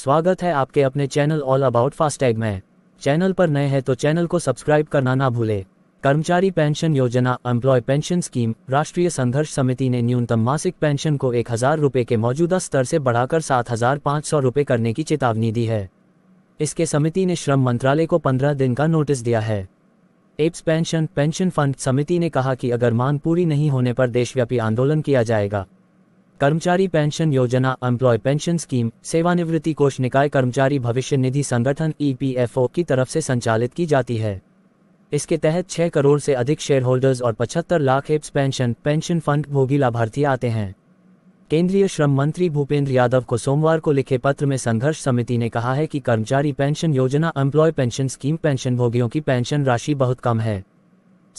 स्वागत है आपके अपने चैनल ऑल अबाउट फास्टैग में चैनल पर नए हैं तो चैनल को सब्सक्राइब करना ना भूले कर्मचारी पेंशन योजना एम्प्लॉय पेंशन स्कीम राष्ट्रीय संघर्ष समिति ने न्यूनतम मासिक पेंशन को एक हजार रुपये के मौजूदा स्तर से बढ़ाकर सात हजार पाँच सौ रुपये करने की चेतावनी दी है इसके समिति ने श्रम मंत्रालय को पंद्रह दिन का नोटिस दिया है एप्स पेंशन पेंशन फंड समिति ने कहा कि अगर मांग पूरी नहीं होने पर देशव्यापी आंदोलन किया जाएगा कर्मचारी पेंशन योजना एम्प्लॉय पेंशन स्कीम सेवानिवृत्ति कोष निकाय कर्मचारी भविष्य निधि संगठन ईपीएफओ e की तरफ से संचालित की जाती है इसके तहत 6 करोड़ से अधिक शेयर होल्डर्स और 75 लाख एप्स पेंशन पेंशन फंड भोगी लाभार्थी आते हैं केंद्रीय श्रम मंत्री भूपेंद्र यादव को सोमवार को लिखे पत्र में संघर्ष समिति ने कहा है कि कर्मचारी पेंशन योजना एम्प्लॉय पेंशन स्कीम पेंशन भोगियों की पेंशन राशि बहुत कम है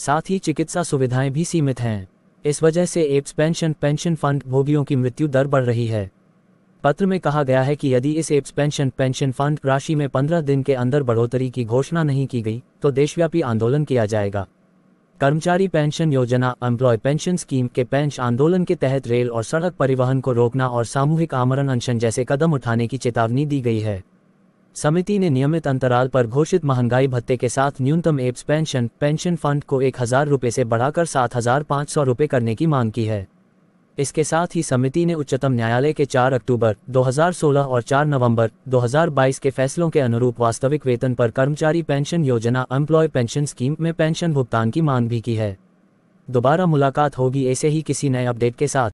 साथ ही चिकित्सा सुविधाएं भी सीमित हैं इस वजह से एप्स पेंशन पेंशन फंड भोगियों की मृत्यु दर बढ़ रही है पत्र में कहा गया है कि यदि इस एप्स पेंशन पेंशन फंड राशि में पंद्रह दिन के अंदर बढ़ोतरी की घोषणा नहीं की गई तो देशव्यापी आंदोलन किया जाएगा कर्मचारी पेंशन योजना एम्प्लॉय पेंशन स्कीम के पेंश आंदोलन के तहत रेल और सड़क परिवहन को रोकना और सामूहिक आमरण अनशन जैसे कदम उठाने की चेतावनी दी गई है समिति ने नियमित अंतराल पर घोषित महंगाई भत्ते के साथ न्यूनतम एप्स पेंशन पेंशन फंड को एक हजार रुपये से बढ़ाकर सात हजार पाँच सौ रुपये करने की मांग की है इसके साथ ही समिति ने उच्चतम न्यायालय के 4 अक्टूबर 2016 और 4 नवंबर 2022 के फैसलों के अनुरूप वास्तविक वेतन पर कर्मचारी पेंशन योजना एम्प्लॉय पेंशन स्कीम में पेंशन भुगतान की मांग भी की है दोबारा मुलाकात होगी ऐसे ही किसी नए अपडेट के साथ